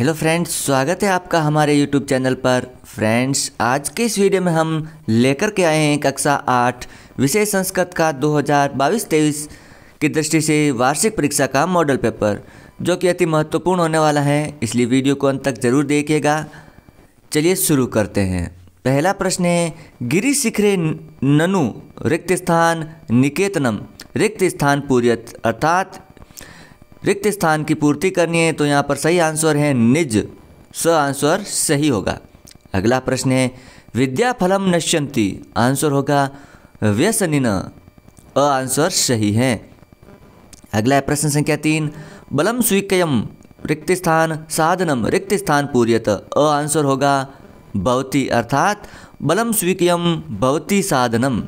hello friends स्वागत है आपका हमारे यूट्यूब चैनल पर फ्रेंड्स आज के इस वीडियो में हम लेकर के आए हैं कक्षा आठ विषय संस्कृत का 2022-23 की दृष्टि से वार्षिक परीक्षा का मॉडल पेपर जो कि अति महत्वपूर्ण होने वाला है इसलिए वीडियो को अंत तक जरूर देखिएगा चलिए शुरू करते हैं पहला प्रश्न है गिरी शिखरे ननु रिक्त स्थान निकेतनम रिक्त स्थान पूर्यत अर्थात रिक्त स्थान की पूर्ति करनी है तो यहाँ पर सही आंसर है निज स आंसर सही होगा अगला प्रश्न है विद्या फलम नश्यंती आंसर होगा व्यसनिन अ आंसर सही है अगला है प्रश्न संख्या तीन बलम स्वीकयम रिक्त स्थान साधनम रिक्त स्थान पूर्यत अ आंसर होगा भवती अर्थात बलम स्वीकयम भवती साधनम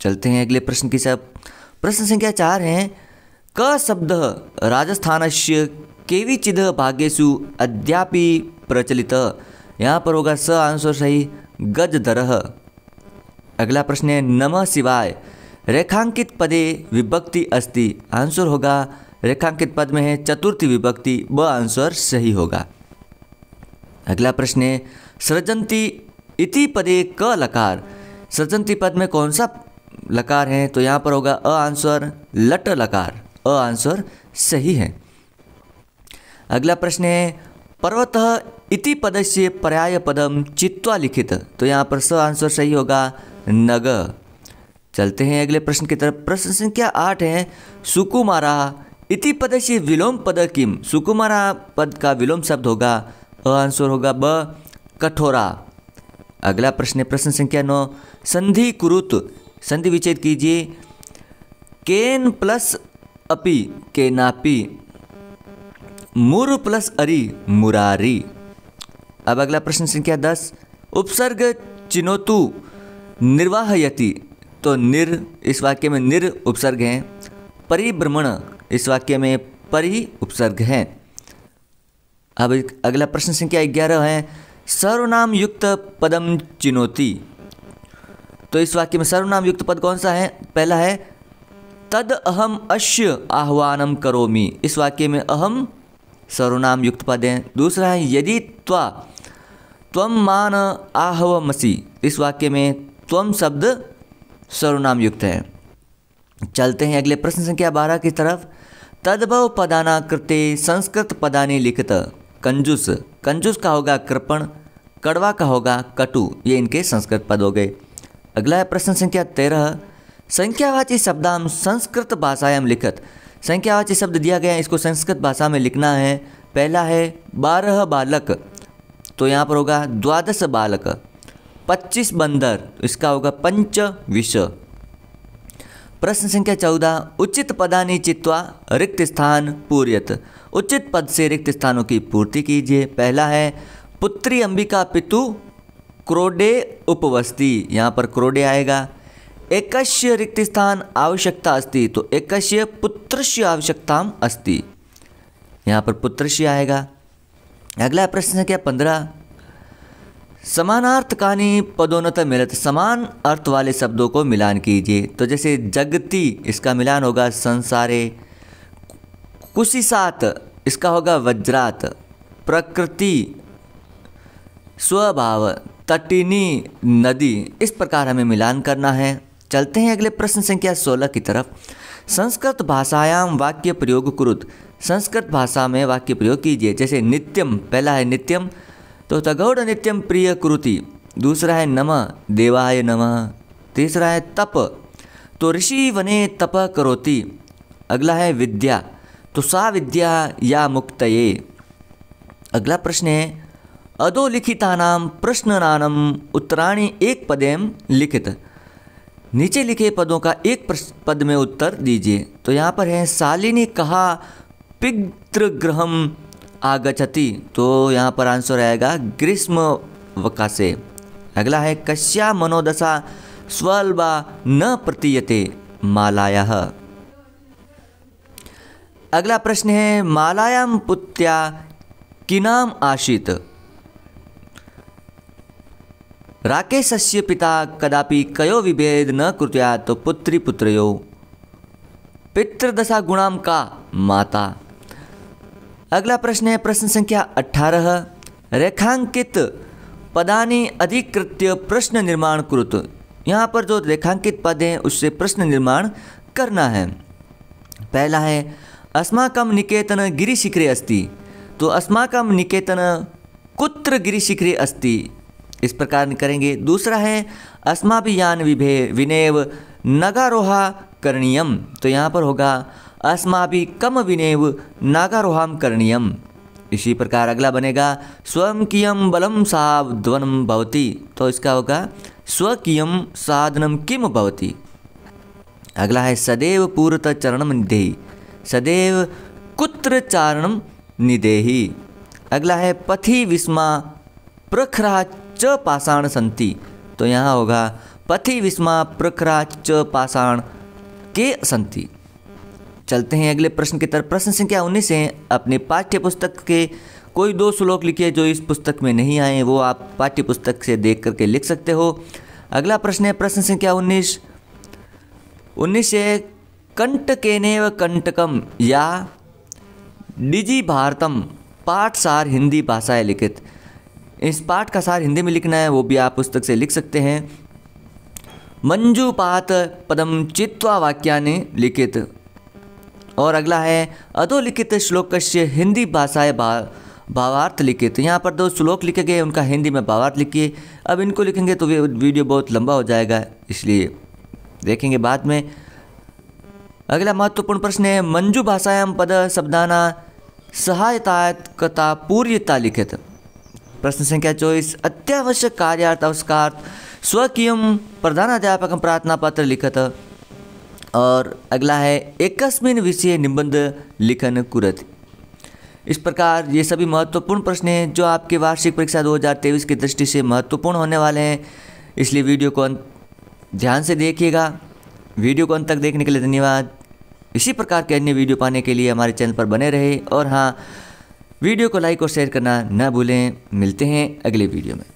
चलते हैं अगले प्रश्न की सब प्रश्न संख्या चार है क राजस्थान से केविचिद भाग्येषु अद्यापि प्रचलित यहाँ पर होगा स आंसर सही गज गजधरः अगला प्रश्न है नम शिवाय रेखांकित पदे विभक्ति अस्ति आंसर होगा रेखांकित पद में है चतुर्थी विभक्ति ब आंसर सही होगा अगला प्रश्न है सृजंती इति पदे क लकार सृजंती पद में कौन सा लकार है तो यहाँ पर होगा अ आंसर लट लकार अ आंसर सही है अगला प्रश्न है पर्वत इति पद से पर्याय पदम चित्वा लिखित तो यहाँ पर स आंसर सही होगा नग चलते हैं अगले प्रश्न की तरफ प्रश्न संख्या आठ है सुकुमारा इति पद से विलोम पद किम सुकुमारा पद का विलोम शब्द होगा अ आंसर होगा ब कठोरा अगला प्रश्न है प्रश्न संख्या नौ संधि कुरुत संधि विच्छेद कीजिए केन प्लस अपि के नापी मुर प्लस अरी मुरारी अब अगला प्रश्न संख्या दस उपसर्ग चिनोतु निर्वाहयति तो निर इस वाक्य में निर उपसर्ग हैं परिभ्रमण इस वाक्य में परि उपसर्ग हैं अब अगला प्रश्न संख्या ग्यारह है सर्वनाम युक्त पदम चिनोती तो इस वाक्य में सर्वनाम युक्त पद कौन सा है पहला है तद अहम अश्य आह्वानम करोमी इस वाक्य में अहम सर्वनाम युक्त पद हैं दूसरा है यदि त्वा त्वम मान आहव मसी इस वाक्य में त्वम शब्द सर्वनाम युक्त है चलते हैं अगले प्रश्न संख्या बारह की तरफ तद्भव पदाना कृते संस्कृत पदानी लिखित कंजूस कंजूस का होगा कृपण कड़वा का होगा कटु ये इनके संस्कृत पद हो गए अगला है प्रश्न संख्या तेरह संख्यावाची शब्दाम संस्कृत भाषायाम लिखत संख्यावाची शब्द दिया गया है इसको संस्कृत भाषा में लिखना है पहला है बारह बालक तो यहाँ पर होगा द्वादश बालक पच्चीस बंदर तो इसका होगा पंच विष प्रश्न संख्या चौदह उचित पदानी चित्वा रिक्त स्थान पूर्यत उचित पद से रिक्त स्थानों की पूर्ति कीजिए पहला है पुत्री अंबिका पितु क्रोडे उपवस्ती यहाँ पर क्रोडे आएगा रिक्त स्थान आवश्यकता अस्ती तो एक पुत्रस्य आवश्यकता अस्ती यहाँ पर पुत्रश्य आएगा अगला प्रश्न है क्या पंद्रह समानार्थ कहानी पदोन्नत तो मिलत समान अर्थ वाले शब्दों को मिलान कीजिए तो जैसे जगती इसका मिलान होगा संसारे कुशिसात इसका होगा वज्रात प्रकृति स्वभाव तटिनी नदी इस प्रकार हमें मिलान करना है चलते हैं अगले प्रश्न संख्या सोलह की तरफ संस्कृत भाषायाम वाक्य प्रयोग कुरुत संस्कृत भाषा में वाक्य प्रयोग कीजिए जैसे नित्यम पहला है नित्यम तो तगौड़ नित्यम प्रिय कुरुति दूसरा है नम देवाय नम तीसरा है तप तो ऋषि वने तप करोति अगला है विद्या तो सा विद्या या मुक्त अगला प्रश्न है अधोलिखिता प्रश्ननानम उत्तराणी एक पदेम लिखित नीचे लिखे पदों का एक पद में उत्तर दीजिए तो यहाँ पर है शालिनी कहा पितृग्रहम आगछति तो यहाँ पर आंसर आएगा ग्रीष्म से अगला है कश्या मनोदशा स्वल्बा न प्रतीयते मालाया अगला प्रश्न है मालायाम पुत्या किनाम आशित राकेशस्य पिता कदापि कयो विभेद न कृत्या तो पुत्री पुत्रयो पितृदशा गुणाम का माता अगला प्रश्न है प्रश्न संख्या अठारह रेखांकित पदानी अधिकृत्य प्रश्न निर्माण कृत यहाँ पर जो रेखांकित पद हैं उससे प्रश्न निर्माण करना है पहला है अस्माकम निकेतन गिरिशिखरे अस्ति तो अस्माकम निकेतन कुत्र गिरिशिखरे अस्ति इस प्रकार करेंगे दूसरा है अस्माभियान विभे विनेव नगारोहा करणीयम तो यहाँ पर होगा अस्माभि कम विनेव नागारोहाम करणीयम इसी प्रकार अगला बनेगा स्वयं कियम बलम साधवनम भवती तो इसका होगा स्वकीयम साधनम किम भवती अगला है सदैव पूर्त चरणम निधेयी सदैव कुत्र चारणम निधेही अगला है पथि विस्मा प्रखरा च पाषाण संति तो यहाँ होगा पथि विस्मा प्रखरा च पाषाण के संति चलते हैं अगले प्रश्न की तरफ प्रश्न संख्या उन्नीस है अपने पाठ्य पुस्तक के कोई दो श्लोक लिखिए जो इस पुस्तक में नहीं आए वो आप पाठ्य पुस्तक से देख करके लिख सकते हो अगला प्रश्न है प्रश्न संख्या उन्नीस उन्नीस है व कंटकम या डिजी भारतम पाठसार हिंदी भाषाएं लिखित इस पाठ का सार हिंदी में लिखना है वो भी आप पुस्तक से लिख सकते हैं मंजूपात पदम चित्वा वाक्या ने लिखित और अगला है अधोलिखित श्लोक हिंदी भाषाए भा भावार्थ लिखित यहाँ पर दो श्लोक लिखे गए उनका हिंदी में भावार्थ लिखिए अब इनको लिखेंगे तो वीडियो बहुत लंबा हो जाएगा इसलिए देखेंगे बाद में अगला महत्वपूर्ण प्रश्न है मंजू भाषायाम पद शब्दाना सहायता कथा पूर्यता लिखित प्रश्न संख्या चौबीस अत्यावश्यक कार्यार्थ स्वकीय प्रधान प्रधानाध्यापक प्रार्थना पत्र लिखत और अगला है एकस्मिन विषय निबंध लिखन कुरत इस प्रकार ये सभी महत्वपूर्ण प्रश्न हैं जो आपके वार्षिक परीक्षा 2023 की दृष्टि से महत्वपूर्ण होने वाले हैं इसलिए वीडियो को ध्यान से देखिएगा वीडियो को अंत तक देखने के लिए धन्यवाद इसी प्रकार के अन्य वीडियो पाने के लिए हमारे चैनल पर बने रहे और हाँ वीडियो को लाइक और शेयर करना ना भूलें मिलते हैं अगले वीडियो में